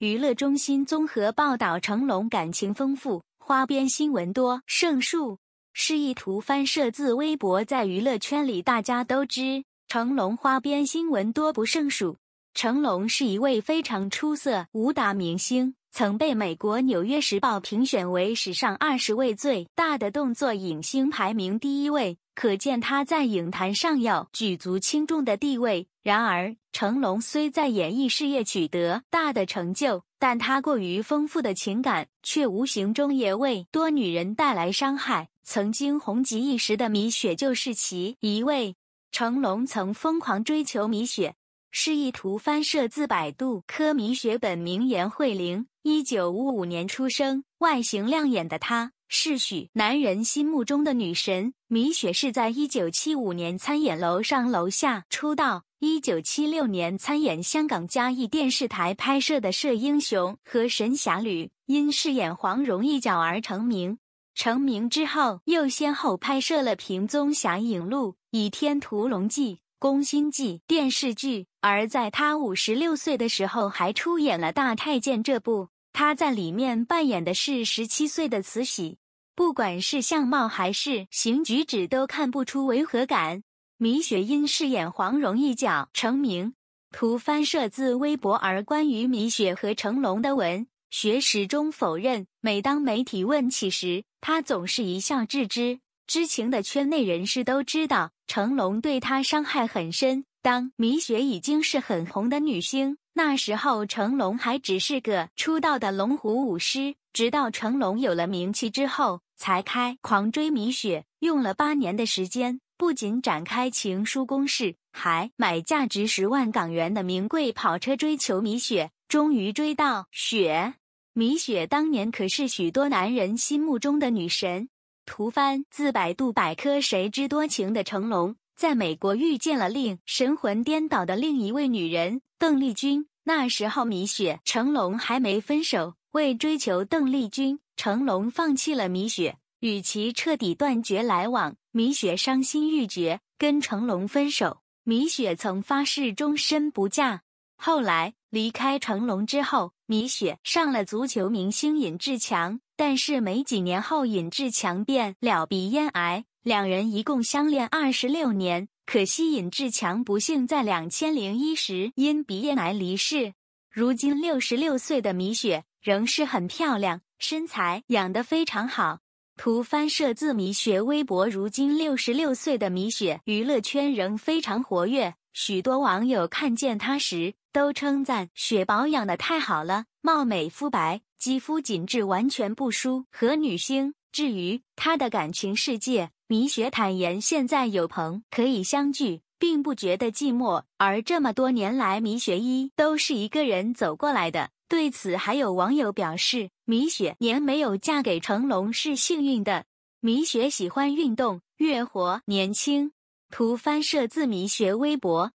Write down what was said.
娱乐中心综合报道：成龙感情丰富，花边新闻多。胜数示意图翻摄自微博。在娱乐圈里，大家都知成龙花边新闻多不胜数。成龙是一位非常出色武打明星，曾被美国《纽约时报》评选为史上二十位最大的动作影星排名第一位。可见他在影坛上要举足轻重的地位。然而，成龙虽在演艺事业取得大的成就，但他过于丰富的情感却无形中也为多女人带来伤害。曾经红极一时的米雪就是其一位。成龙曾疯狂追求米雪，示意图翻摄自百度。科米雪本名严慧玲，一九五五年出生，外形亮眼的她。是许男人心目中的女神米雪是在一九七五年参演《楼上楼下》出道，一九七六年参演香港嘉义电视台拍摄的《射英雄》和《神侠侣》，因饰演黄蓉一角而成名。成名之后，又先后拍摄了《平宗侠影录》《倚天屠龙记》《宫心计》电视剧，而在他五十六岁的时候，还出演了《大太监》这部。他在里面扮演的是十七岁的慈禧，不管是相貌还是行举止，都看不出违和感。米雪因饰演黄蓉一角成名。图翻摄自微博。而关于米雪和成龙的文学，始终否认。每当媒体问起时，他总是一笑置之。知情的圈内人士都知道，成龙对他伤害很深。当米雪已经是很红的女星，那时候成龙还只是个出道的龙虎舞师。直到成龙有了名气之后，才开狂追米雪，用了八年的时间，不仅展开情书攻势，还买价值十万港元的名贵跑车追求米雪，终于追到雪。米雪当年可是许多男人心目中的女神。图翻自百度百科。谁知多情的成龙。在美国遇见了令神魂颠倒的另一位女人邓丽君，那时候米雪、成龙还没分手。为追求邓丽君，成龙放弃了米雪，与其彻底断绝来往。米雪伤心欲绝，跟成龙分手。米雪曾发誓终身不嫁。后来离开成龙之后，米雪上了足球明星尹志强。但是没几年后，尹志强便了鼻咽癌，两人一共相恋二十六年，可惜尹志强不幸在两千零一时因鼻咽癌离世。如今六十六岁的米雪仍是很漂亮，身材养得非常好。图翻摄自米雪微博。如今六十六岁的米雪，娱乐圈仍非常活跃，许多网友看见她时都称赞：“雪保养的太好了。”貌美肤白，肌肤紧致，完全不输和女星。至于她的感情世界，米雪坦言现在有朋可以相聚，并不觉得寂寞。而这么多年来，米雪一都是一个人走过来的。对此，还有网友表示，米雪年没有嫁给成龙是幸运的。米雪喜欢运动，越活年轻。图翻摄自米雪微博。